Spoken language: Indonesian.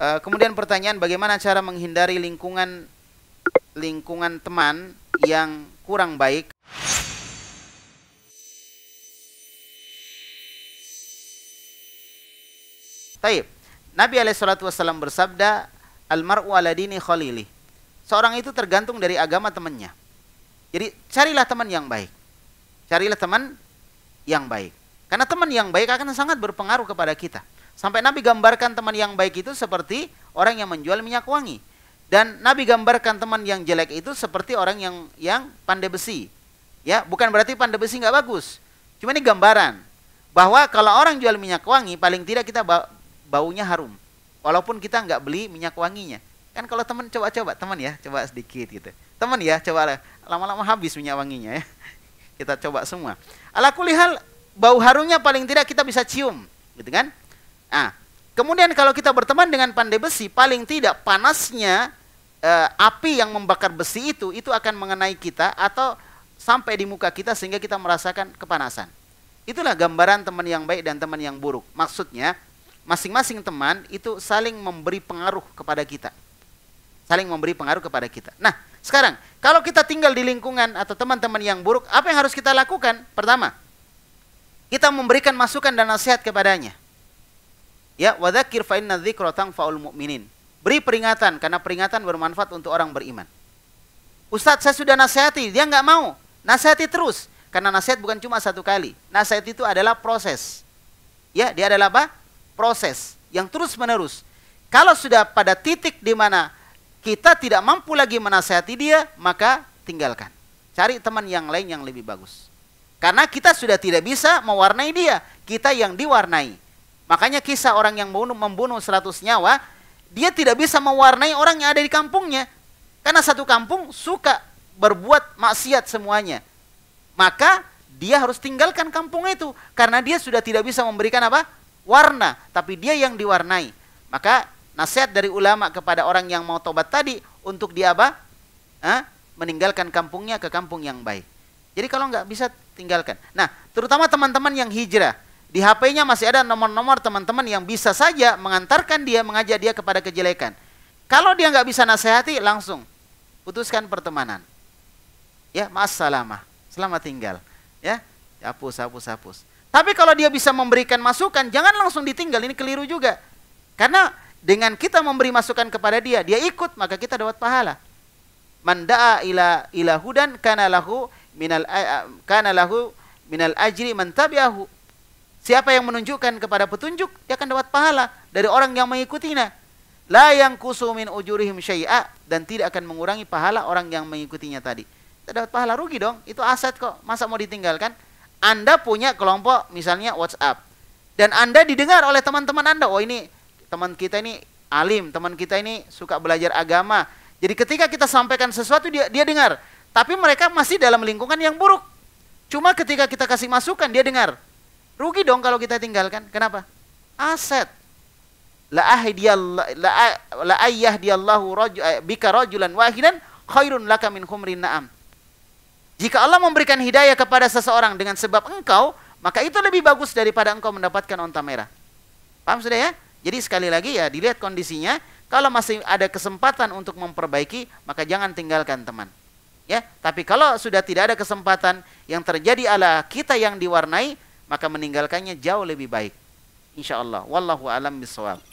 Uh, kemudian pertanyaan bagaimana cara menghindari lingkungan lingkungan teman yang kurang baik? Taib. Nabi alaihissalatu wassalam bersabda, "Almar'u ala dini khalili." Seorang itu tergantung dari agama temannya. Jadi carilah teman yang baik. Carilah teman yang baik. Karena teman yang baik akan sangat berpengaruh kepada kita. Sampai Nabi gambarkan teman yang baik itu seperti orang yang menjual minyak wangi. Dan Nabi gambarkan teman yang jelek itu seperti orang yang yang pandai besi. Ya, bukan berarti pandai besi nggak bagus. Cuma ini gambaran bahwa kalau orang jual minyak wangi paling tidak kita ba baunya harum. Walaupun kita nggak beli minyak wanginya. Kan kalau teman coba-coba, teman ya, coba sedikit gitu. Teman ya, coba lama-lama habis minyak wanginya ya. Kita coba semua. Ala kulihal bau harumnya paling tidak kita bisa cium, gitu kan? Nah, kemudian kalau kita berteman dengan pandai besi, paling tidak panasnya eh, api yang membakar besi itu itu akan mengenai kita atau sampai di muka kita sehingga kita merasakan kepanasan. Itulah gambaran teman yang baik dan teman yang buruk. Maksudnya, masing-masing teman itu saling memberi pengaruh kepada kita. Saling memberi pengaruh kepada kita. Nah, sekarang kalau kita tinggal di lingkungan atau teman-teman yang buruk, apa yang harus kita lakukan? Pertama, kita memberikan masukan dan nasihat kepadanya. Ya, wadakir fa inna dzikra tanfa'ul mu'minin. Beri peringatan karena peringatan bermanfaat untuk orang beriman. Ustadz saya sudah nasihati, dia nggak mau. Nasihati terus. Karena nasihat bukan cuma satu kali. Nasihat itu adalah proses. Ya, dia adalah apa? Proses yang terus menerus. Kalau sudah pada titik di mana kita tidak mampu lagi menasehati dia, maka tinggalkan. Cari teman yang lain yang lebih bagus. Karena kita sudah tidak bisa mewarnai dia, kita yang diwarnai. Makanya kisah orang yang membunuh, membunuh 100 nyawa, dia tidak bisa mewarnai orang yang ada di kampungnya. Karena satu kampung suka berbuat maksiat semuanya. Maka dia harus tinggalkan kampung itu karena dia sudah tidak bisa memberikan apa? warna, tapi dia yang diwarnai. Maka nasihat dari ulama kepada orang yang mau tobat tadi untuk dia apa? Hah? meninggalkan kampungnya ke kampung yang baik. Jadi kalau nggak bisa tinggalkan. Nah, terutama teman-teman yang hijrah, di HP-nya masih ada nomor-nomor teman-teman yang bisa saja mengantarkan dia, mengajak dia kepada kejelekan. Kalau dia nggak bisa nasihati, langsung putuskan pertemanan. Ya, mah, selamat tinggal. Ya, hapus, hapus, hapus. Tapi kalau dia bisa memberikan masukan, jangan langsung ditinggal. Ini keliru juga. Karena dengan kita memberi masukan kepada dia, dia ikut, maka kita dapat pahala. Manda'a ila ilahudan kana lahu minal eh, eh, kana lahu minal ajri man tabi'ahu Siapa yang menunjukkan kepada petunjuk, dia akan dapat pahala dari orang yang mengikutinya. La yang kusumin ujurihim syai'a dan tidak akan mengurangi pahala orang yang mengikutinya tadi. Tidak dapat pahala rugi dong, itu aset kok. Masa mau ditinggalkan? Anda punya kelompok misalnya WhatsApp dan Anda didengar oleh teman-teman Anda. Oh ini teman kita ini alim, teman kita ini suka belajar agama. Jadi ketika kita sampaikan sesuatu dia dia dengar, tapi mereka masih dalam lingkungan yang buruk. Cuma ketika kita kasih masukan dia dengar. Rugi dong kalau kita tinggalkan. Kenapa? Aset. La ayah dia Allahu eh, bika rajulan wahidan khairun laka min humrin na'am. Jika Allah memberikan hidayah kepada seseorang dengan sebab engkau, maka itu lebih bagus daripada engkau mendapatkan onta merah. Paham sudah ya? Jadi sekali lagi ya dilihat kondisinya, kalau masih ada kesempatan untuk memperbaiki, maka jangan tinggalkan teman. Ya, tapi kalau sudah tidak ada kesempatan yang terjadi ala kita yang diwarnai, maka meninggalkannya jauh lebih baik. insyaallah Wallahu alam bisawab.